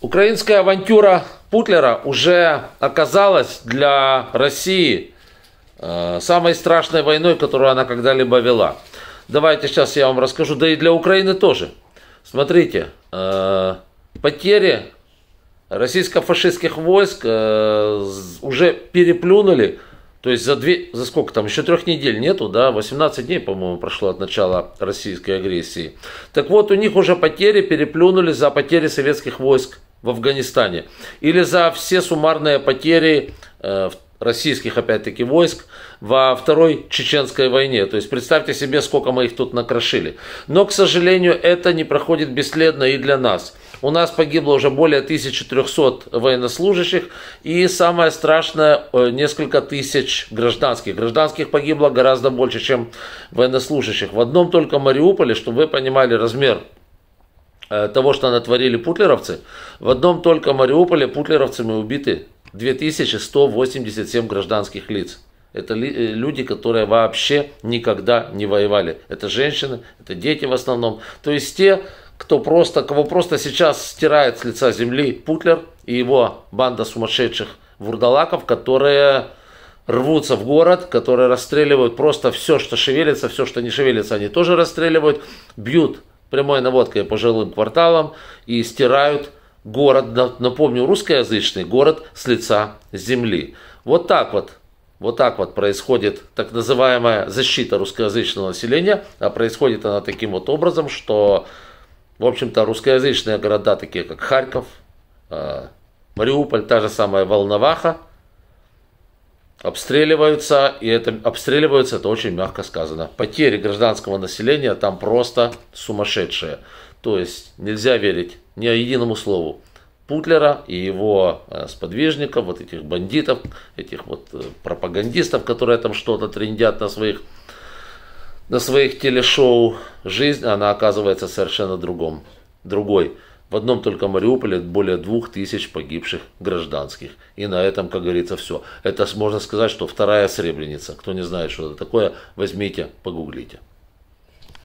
Украинская авантюра Путлера уже оказалась для России э, самой страшной войной, которую она когда-либо вела. Давайте сейчас я вам расскажу, да и для Украины тоже. Смотрите, э, потери российско-фашистских войск э, уже переплюнули, то есть за, две, за сколько там, еще трех недель нету, да, 18 дней, по-моему, прошло от начала российской агрессии. Так вот, у них уже потери переплюнули за потери советских войск в Афганистане, или за все суммарные потери э, российских, опять-таки, войск во Второй Чеченской войне. То есть представьте себе, сколько мы их тут накрошили. Но, к сожалению, это не проходит бесследно и для нас. У нас погибло уже более 1300 военнослужащих и самое страшное э, несколько тысяч гражданских. Гражданских погибло гораздо больше, чем военнослужащих. В одном только Мариуполе, чтобы вы понимали размер Э, того, что натворили путлеровцы, в одном только Мариуполе путлеровцами убиты 2187 гражданских лиц. Это э, люди, которые вообще никогда не воевали. Это женщины, это дети в основном. То есть те, кто просто, кого просто сейчас стирает с лица земли Путлер и его банда сумасшедших вурдалаков, которые рвутся в город, которые расстреливают просто все, что шевелится, все, что не шевелится, они тоже расстреливают, бьют прямой наводкой по жилым кварталам и стирают город, напомню, русскоязычный город с лица земли. Вот так вот, вот так вот происходит так называемая защита русскоязычного населения, а происходит она таким вот образом, что, в общем-то, русскоязычные города, такие как Харьков, э, Мариуполь, та же самая Волноваха – Обстреливаются, и это обстреливаются, это очень мягко сказано. Потери гражданского населения там просто сумасшедшие. То есть нельзя верить ни единому слову. Путлера и его э, сподвижников, вот этих бандитов, этих вот э, пропагандистов, которые там что-то трендят на своих, на своих телешоу. Жизнь, она оказывается совершенно другом, другой. В одном только Мариуполе более двух тысяч погибших гражданских. И на этом, как говорится, все. Это можно сказать, что вторая Сребреница. Кто не знает, что это такое, возьмите, погуглите.